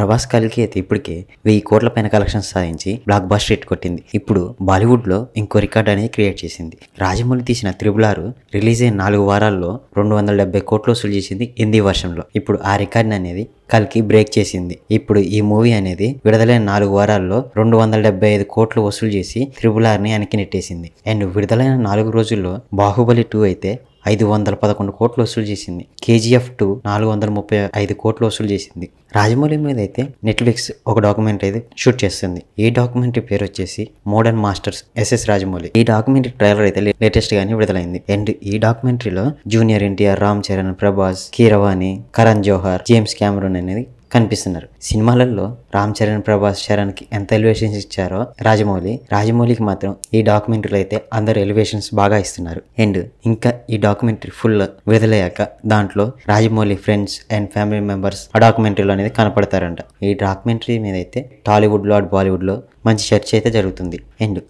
ప్రభాస్ కలికి అయితే ఇప్పటికే వెయ్యి కోట్ల పైన కలెక్షన్ సాధించి బ్లాక్ బాస్ రేట్ కొట్టింది ఇప్పుడు బాలీవుడ్ లో ఇంకో రికార్డ్ అనేది క్రియేట్ చేసింది రాజమౌళి తీసిన త్రిబుల్ ఆరు రిలీజ్ అయిన నాలుగు వారాల్లో రెండు వందల డెబ్బై కోట్లు వసూలు చేసింది హిందీ వర్షంలో ఇప్పుడు ఆ రికార్డ్ అనేది కల్కి బ్రేక్ చేసింది ఇప్పుడు ఈ మూవీ అనేది విడుదలైన నాలుగు వారాల్లో రెండు వందల డెబ్బై ఐదు కోట్లు వసూలు చేసి త్రిబుల్ ఆర్ని అణికి నెట్టేసింది అండ్ విడుదలైన నాలుగు రోజుల్లో బాహుబలి టూ అయితే ఐదు వందల పదకొండు కోట్లు వసూలు చేసింది కేజీఎఫ్ టూ నాలుగు వందల ముప్పై ఐదు కోట్లు వసూలు చేసింది రాజమౌళి మీద అయితే నెట్ఫ్లిక్స్ ఒక డాక్యుమెంట్ అయితే షూట్ చేస్తుంది ఈ డాక్యుమెంటరీ పేరు వచ్చేసి మోడర్న్ మాస్టర్స్ ఎస్ఎస్ రాజమౌళి ఈ డాక్యుమెంటరీ ట్రైలర్ అయితే లేటెస్ట్ గానే విడుదలైంది అండ్ ఈ డాక్యుమెంటరీలో junior NTR Ram Charan Prabhas Keeravani Karan Johar James Cameron అనేది కనిపిస్తున్నారు సినిమాలలో రామ్ చరణ్ ప్రభాస్ చరణ్కి ఎంత ఎలివేషన్స్ ఇచ్చారో రాజమౌళి రాజమౌళికి మాత్రం ఈ డాక్యుమెంటరీలు అయితే అందరు ఎలివేషన్స్ బాగా ఇస్తున్నారు అండ్ ఇంకా ఈ డాక్యుమెంటరీ ఫుల్ విడుదలయ్యాక దాంట్లో Rajamouli friends and family members ఆ డాక్యుమెంటరీలో అనేది కనపడతారంట ఈ డాక్యుమెంటరీ మీద అయితే టాలీవుడ్లో అండ్ బాలీవుడ్లో మంచి చర్చ అయితే జరుగుతుంది అండ్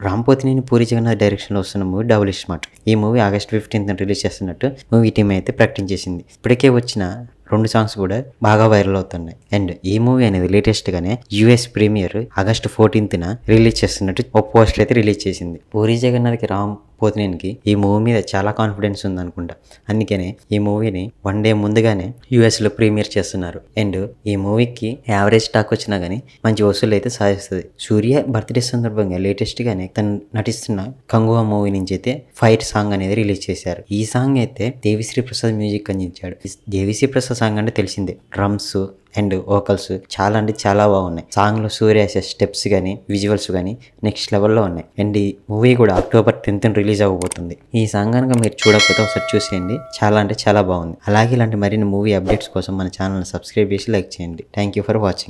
నేను పూరి జగన్నాథ్ డైరెక్షన్లో వస్తున్న మూవీ డబుల్ స్మార్ట్ ఈ మూవీ ఆగస్ట్ ఫిఫ్టీన్త్ రిలీజ్ చేస్తున్నట్టు మూవీ టీమ్ అయితే ప్రకటించేసింది ఇప్పటికే వచ్చిన రెండు సాంగ్స్ కూడా బాగా వైరల్ అవుతున్నాయి అండ్ ఈ మూవీ అనేది లేటెస్ట్గానే యుఎస్ ప్రీమియర్ ఆగస్ట్ ఫోర్టీన్త్న రిలీజ్ చేస్తున్నట్టు ఒక పోస్టర్ అయితే రిలీజ్ చేసింది పూరి కి రామ్ పోతే పోతినేనికి ఈ మూవీ మీద చాలా కాన్ఫిడెన్స్ ఉందనుకుంటా అందుకనే ఈ మూవీని వన్ డే ముందుగానే లో ప్రీమియర్ చేస్తున్నారు అండ్ ఈ మూవీకి యావరేజ్ టాక్ వచ్చినా కానీ మంచి వసూలు అయితే సాధిస్తుంది సూర్య బర్త్డే సందర్భంగా లేటెస్ట్గానే తను నటిస్తున్న కంగువా మూవీ నుంచి అయితే ఫైట్ సాంగ్ అనేది రిలీజ్ చేశారు ఈ సాంగ్ అయితే దేవిశ్రీ ప్రసాద్ మ్యూజిక్ అందించాడు దేవిశ్రీ ప్రసాద్ సాంగ్ అంటే తెలిసిందే డ్రమ్స్ అండ్ వోకల్స్ చాలా అంటే చాలా బాగున్నాయి సాంగ్లో సూర్య స్టెప్స్ కానీ విజువల్స్ కానీ నెక్స్ట్ లెవెల్లో ఉన్నాయి అండ్ ఈ మూవీ కూడా అక్టోబర్ టెన్త్ రిలీజ్ రిలీజ్ అవ్వబోతుంది ఈ సాంగ్ కనుక మీరు చూడకపోతే ఒకసారి చూసేయండి చాలా అంటే చాలా బాగుంది అలాగే ఇలాంటి మరిన్ని మూవీ అప్డేట్స్ కోసం మన ఛానల్ని సబ్స్క్రైబ్ చేసి లైక్ చేయండి థ్యాంక్ ఫర్ వాచింగ్